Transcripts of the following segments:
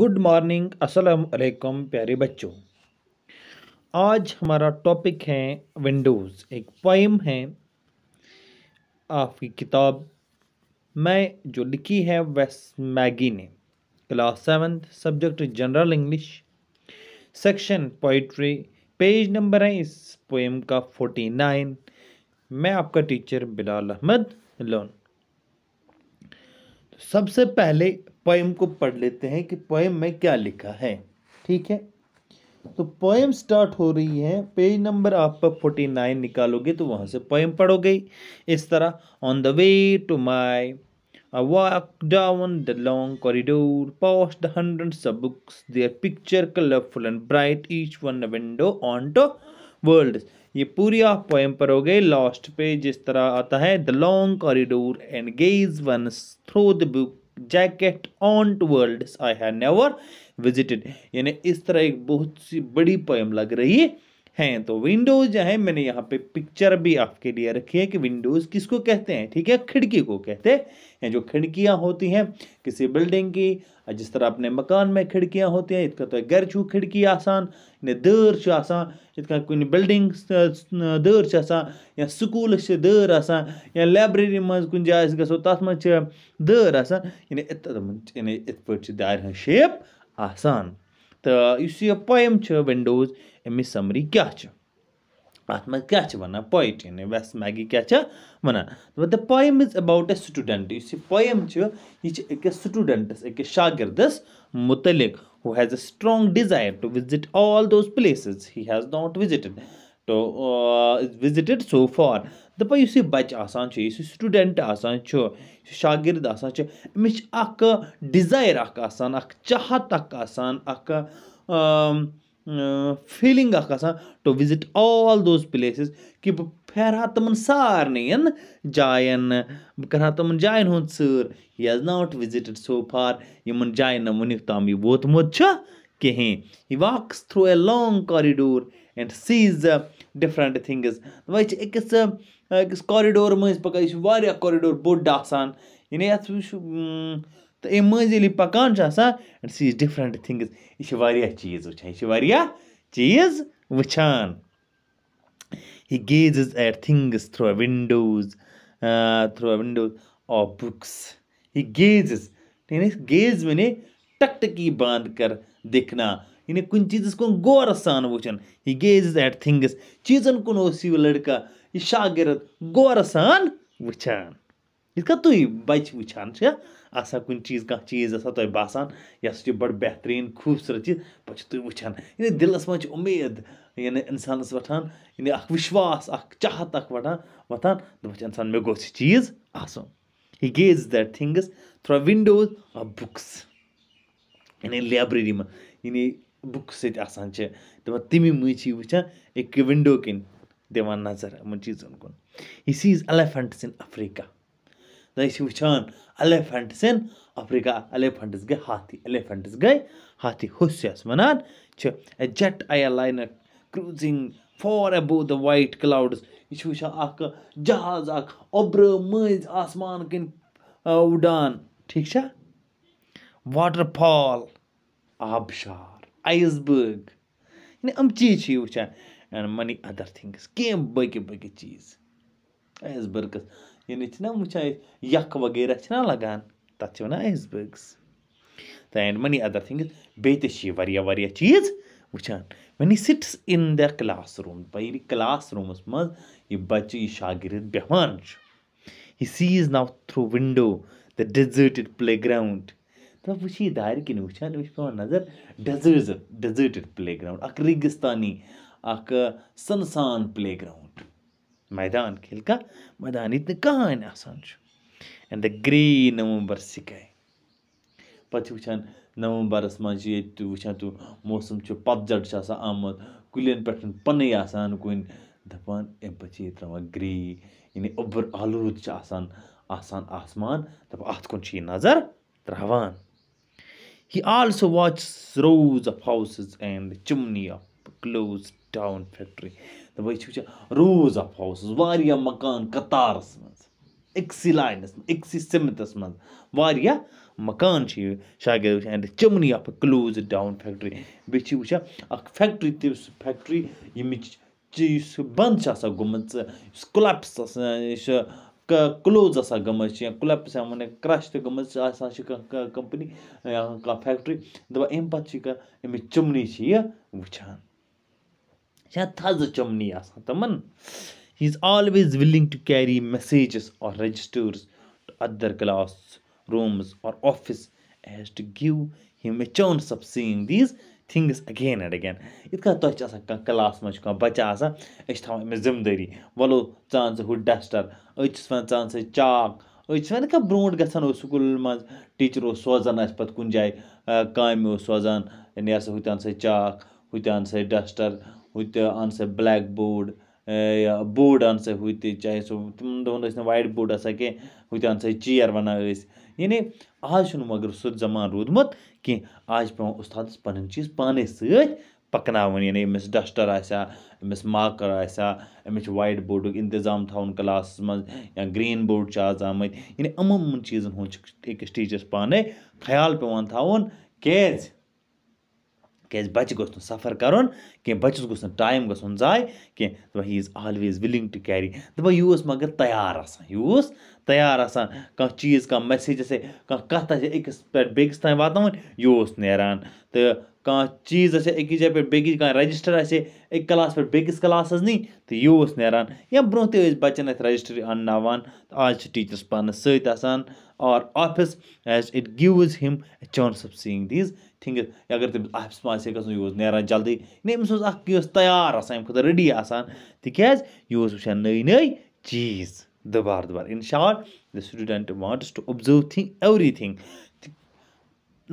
good morning अस्सलाम वालेकुम प्यारे बच्चों आज हमारा टॉपिक है विंडोज़ एक पोइम है आपकी किताब मैं जो लिखी है वेस मैगी ने class seventh subject general English section poetry page number है इस पोइम का फोर्टी नाइन मैं आपका टीचर बिलाल अहमद लोन सबसे पहले पोएम को पढ़ लेते हैं कि पोएम में क्या लिखा है ठीक है तो पोएम स्टार्ट हो रही है पेज नंबर आप पर फोर्टी नाइन निकालोगे तो वहां से पोएम पढ़ोगे इस तरह on the way to my walk down the long corridor past the hundred सब books their picture colourful and bright each one window on to world ये पूरी आप पोएम पढ़ोगे लास्ट पे जिस तरह आता है the long corridor and gaze one through the book jacket on to world I have never visited यानी इस तरह एक बहुत सी बड़ी पोएम लग रही है हैं तो विंडोज़ है मैंने यहाँ पे पिक्चर भी आपके लिए रखी है कि विंडोज़ किसको कहते हैं ठीक है खिड़की को कहते हैं जो खिड़कियाँ होती हैं किसी बिल्डिंग की जिस तरह अपने मकान में खिड़कियाँ होती हैं इसका तो घर छू खिड़की आसान ने दर आसान इसका कोई बिल्डिंग दर आसान या स्कूल दर आसान या लाइब्रेरी मज कु जाए गो तथ मे दर आसान यानी तो यानी इत पे दार शेप आसान तो इस यह पोयम विंडोज़ अमी समरी क्या अत मे क्या वन पोटी ने वेस मैगी क्या one the poem is about a student इस पोम यह स्टूडेंटस अकिस शागिदस मुतलिक who has a strong desire to visit all those place he has not visited to visited so far दपे बच आसान स्टूडेंट आसान शागिद आसान अमिश डिजायर अ चाहत अ فیٖلِنٛگ اَکھ آسان to visit all those places کہِ بہٕ پھیرٕ ہا تِمَن سارنٕے جایَن بہٕ کَرٕ ہا تِمَن جایَن ہُنٛد سٲر he has not visited so far یِمَن جایَن نہٕ وٕنیُک تام یہِ ووتمُت چھُ کِہیٖنۍ یہِ walks through a long corridor and sees different things وۄنۍ چھِ أکِس أکِس کارِڈور مٔنٛزۍ پَکان یہِ چھُ واریاہ کارِڈور بوٚڑ آسان یعنی یَتھ چھُ تہٕ اَمہِ مٔنٛزۍ ییٚلہِ یہِ پَکان چھُ آسان اِٹ سیٖز ڈِفرَنٛٹ تھِنٛگٕز یہِ چھِ واریاہ چیٖز وٕچھان یہِ چھِ واریاہ چیٖز وٕچھان یہِ gazes at things through a windows through a windows of books یہِ گیزٕز یعنی گیز وَنے ٹَکٹٕکی بنٛد کَر دِکھنا یعنی کُنہِ چیٖزَس کُن غورٕ سان وٕچھُن یہِ گیزٕز ایٹ تھِنٛگٕز چیٖزَن کُن اوس یہِ لٔڑکہٕ یہِ شاگِرد غورٕ سان وٕچھان یِتھ کٔنۍ تُہۍ بَچہِ وٕچھان چھِ آسان کُنہِ چیٖز کانٛہہ چیٖز آسان تۄہہِ باسان یہِ ہَسا چھِ بَڑٕ بہتریٖن خوٗبصوٗرت چیٖز پَتہٕ چھِ تُہۍ وٕچھان یعنی دِلَس منٛز چھِ اُمید یعنی اِنسانَس وۄتھان یعنی اَکھ وِشواس اَکھ چاہت اَکھ وۄتھان وۄتھان دَپان چھِ اِنسان مےٚ گوٚژھ یہِ چیٖز آسُن he gaze that things through windows of books یعنی لیبرٔری منٛز یعنی بُکٕس ییٚتہِ آسان چھِ دَپان تَمی مٔنٛزۍ چھِ یہِ وٕچھان أکہِ وِنڈو کِنۍ دِوان نظر یِمَن چیٖزَن کُن یہِ sees elephants in Africa one elephants in Africa elephants गए हाथी एलिफेंट्स गए हाथी हुस यस वनान jet airliner cruising far above the white clouds यह जहाज अब्र मज आसमान कन उड़ान ठीक छा वाटर फॉल आबशार आइसबर्ग यानी अम चीज वन मनी अदर थिंग्स कह बी चीज आइसबर्गस یعنی چھِنا وٕچھان أسۍ یَکھ وغیرہ چھِنا لَگان تَتھ چھِ وَنان ایس بٲگٕس تہٕ اینٛڈ مٔنی اَدَر تھِنٛگٕز بیٚیہِ تہِ چھِ یہِ واریاہ واریاہ چیٖز وٕچھان وَنۍ یہِ سِٹٕس اِن دَ کٕلاس روٗم ییٚلہِ کٕلاس روٗمَس منٛز یہِ بَچہِ یہِ شاگِرد بیٚہوان چھُ یہِ sees now through window the deserted پٕلے گرٛاوُنٛڈ دَپ وۄنۍ چھِ یہِ دارِ کِنۍ وٕچھان أمِس چھِ پٮ۪وان نظر ڈیٚزٲٹٕڈ ڈیٚزٲٹِڈ پٕلے گرٛاوُنٛڈ اَکھ ریگِستانی اَکھ سَنسان پٕلے گرٛاوُنٛڈ मैदान खेल का मैदान इतने कहानी तो आसान and the grey November sky पत् वान नवंबर मे ये तू मौसम पतझड़ आम कुलन पे पन कुन दपान अम पे त्रा ग्रे यानी उबर आलूद आसान आसमान दप अत कुन नजर त्रवान He also watches rows of houses and chimney of close town factory دَپان أسۍ چھِ وٕچھان روز آف ہاوسٕز واریاہ مکان قطارَس منٛز أکسٕے لاینَس منٛز أکسٕے سِمتَس منٛز واریاہ مکان چھِ یہِ شاگرد وٕچھان and chimney of a close down factory بیٚیہِ چھِ وٕچھان اَکھ فٮ۪کٹِرٛی تہِ سُہ فٮ۪کٹِرٛی ییٚمِچ یُس بنٛد چھِ آسان گٔمٕژ یُس کٕلَپٕس آسان یہِ چھِ کٕلوز آسان گٔمٕژ چھِ یا کٕلَپٕس یا وَنان کرٛش تہِ گٔمٕژ آسان چھِ کانٛہہ کَمپٔنی یا کانٛہہ فٮ۪کٹِرٛی دَپان اَمہِ پَتہٕ چھِ کانٛہہ اَمِچ چِمنی چھِ یہِ وٕچھان یا تھز چمنی آسان تِمَن he is always willing to carry messages or registers to other classrooms or office as to give him a chance of seeing these things again and again یِتھ کٔنۍ تۄہہِ چھِ آسان کانٛہہ کٕلاس منٛز چھُ کانٛہہ بَچہِ آسان أسۍ چھِ تھاوان أمِس ذِمہٕ دٲری وَلو ژٕ اَن ژٕ ہُہ ڈَسٹَر أسۍ چھِس وَنان ژٕ اَن سا چاک أسۍ چھِ وَنان کانٛہہ برونٛٹھ گژھان اوس سکوٗلَن منٛز ٹیٖچَر اوس سوزان اَسہِ پَتہٕ کُنہِ جایہِ کامہِ اوس سوزان یعنی ہَسا ہُتہِ اَن سا چاک ہُتہِ اَن سا ڈَسٹَر ہُتہِ اَن سا بٕلیک بوڈ یا بوڈ اَن سا ہُتہِ چاہے سُہ تِمَن دۄہَن ٲسۍ نہٕ وایٹ بوڈ آسان کینٛہہ ہُتہِ اَن سا چِیَر وَنان ٲسۍ یعنی آز چھُنہٕ مگر سُہ زَمانہٕ روٗدمُت کینٛہہ آز چھِ پیٚوان اُستادَس پَنٕنۍ چیٖز پانَے سۭتۍ پَکناوٕنۍ یعنی أمِس ڈَسٹَر آسہِ ہا أمِس ماکَر آسہِ ہا أمِس چھُ وایٹ بوڈُک اِنتِظام تھاوُن کَلاسَس منٛز یا گرٛیٖن بوڈ چھِ آز آمٕتۍ یعنی یِمَن یِمَن چیٖزَن ہُنٛد چھُ أکِس ٹیٖچرَس پانَے خیال پیٚوان تھاوُن کیٛازِ کیٛازِ بَچہِ گوٚژھ نہٕ سفر کَرُن کینٛہہ بَچَس گوٚژھ نہٕ ٹایم گژھُن زایہِ کینٛہہ دَپان he is always willing to carry دَپان یہِ اوس مگر تیار آسان یہِ اوس तैयार आसान कह चीज कह मैसेज आ कह कत आस पे बेकस तम वाता यूस तो कह चीज आकस जाए पे कह रजिस्टर आ क्लास पे बेकस क्लास नी तो यूस नेरान या ब्रोह तचन अत रजिस्टर अन्नान तो आज टीचर्स पानस सतान और office as it gives him a chance of see these thing अगर तेज तो ऑफिस पे आ गु नेरान जल्दी नमस अ तैयार आम खुद रेडी आसान तिक तो यूस वह नई नई चीज़ दोबारा दोबारा in short the student wants to observe thing everything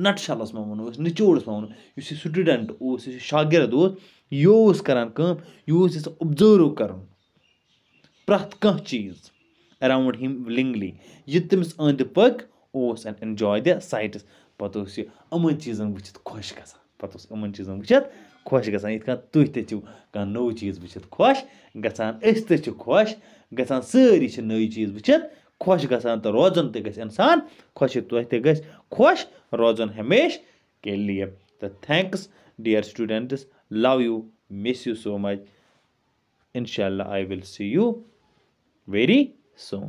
नट शलस मे वो निचोड़स मे वो स्टूडेंट शागिर्द यह करान यह ऑब्जर्व कर प्रथ कह चीज अराउंड हिम लिंगली ये तमिस अंद पक एंड एंजॉय द साइट्स पे यह चीजन वुचित खुश ग पे चीजन वुचित खुश ग ये तु तुह नव चीज वुचित खुश ग खुश گژھان سٲری چھِ نٔے چیٖز وٕچھِتھ خۄش گژھان تہٕ روزُن تہِ گژھِ اِنسان خۄش تۄہہِ تہِ گژھِ خۄش روزُن ہمیشہِ کے لیے تہٕ thanks dear students love you miss you so much اِنشاء اللہ آی وِل سی یوٗ ویری سون